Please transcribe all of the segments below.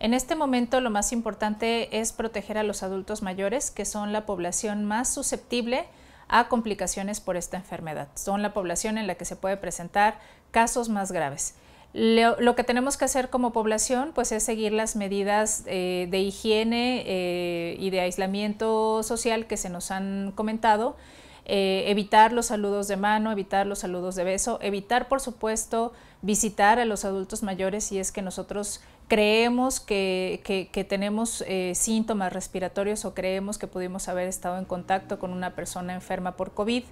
En este momento lo más importante es proteger a los adultos mayores, que son la población más susceptible a complicaciones por esta enfermedad. Son la población en la que se puede presentar casos más graves. Lo, que tenemos que hacer como población pues, es seguir las medidas eh, de higiene eh, y de aislamiento social que se nos han comentado, eh, evitar los saludos de mano, evitar los saludos de beso, evitar por supuesto visitar a los adultos mayores si es que nosotros creemos que, tenemos eh, síntomas respiratorios o creemos que pudimos haber estado en contacto con una persona enferma por COVID.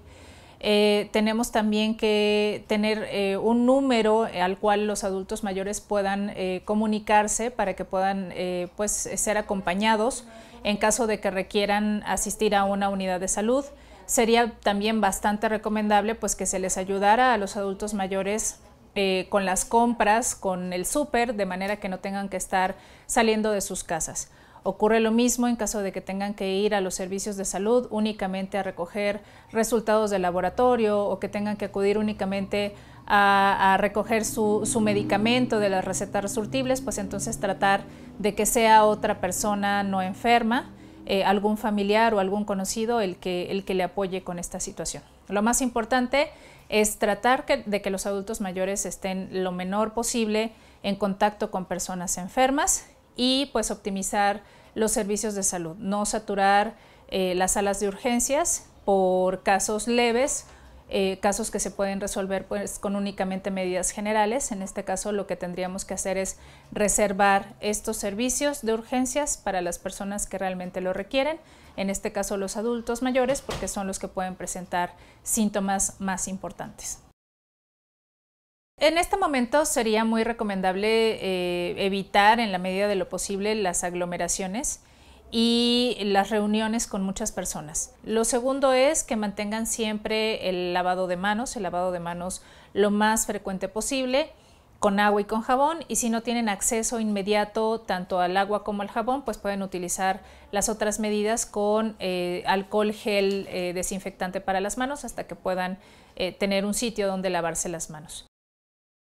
Eh, tenemos también que tener eh, un número al cual los adultos mayores puedan comunicarse para que puedan pues, ser acompañados en caso de que requieran asistir a una unidad de salud. Sería también bastante recomendable pues, que se les ayudara a los adultos mayores eh, con las compras, con el súper, de manera que no tengan que estar saliendo de sus casas. Ocurre lo mismo en caso de que tengan que ir a los servicios de salud únicamente a recoger resultados de laboratorio o que tengan que acudir únicamente a, recoger su, su, medicamento de las recetas resurtibles, pues entonces tratar de que sea otra persona no enferma eh, algún familiar o algún conocido el que, el que le apoye con esta situación. Lo más importante es tratar de que los adultos mayores estén lo menor posible en contacto con personas enfermas y pues optimizar los servicios de salud, no saturar eh, las salas de urgencias por casos leves eh, casos que se pueden resolver pues, con únicamente medidas generales. En este caso lo que tendríamos que hacer es reservar estos servicios de urgencias para las personas que realmente lo requieren, en este caso los adultos mayores, porque son los que pueden presentar síntomas más importantes. En este momento sería muy recomendable eh, evitar en la medida de lo posible las aglomeraciones y las reuniones con muchas personas. Lo segundo es que mantengan siempre el lavado de manos, el lavado de manos lo más frecuente posible con agua y con jabón y si no tienen acceso inmediato tanto al agua como al jabón pues pueden utilizar las otras medidas con eh, alcohol gel eh, desinfectante para las manos hasta que puedan eh, tener un sitio donde lavarse las manos.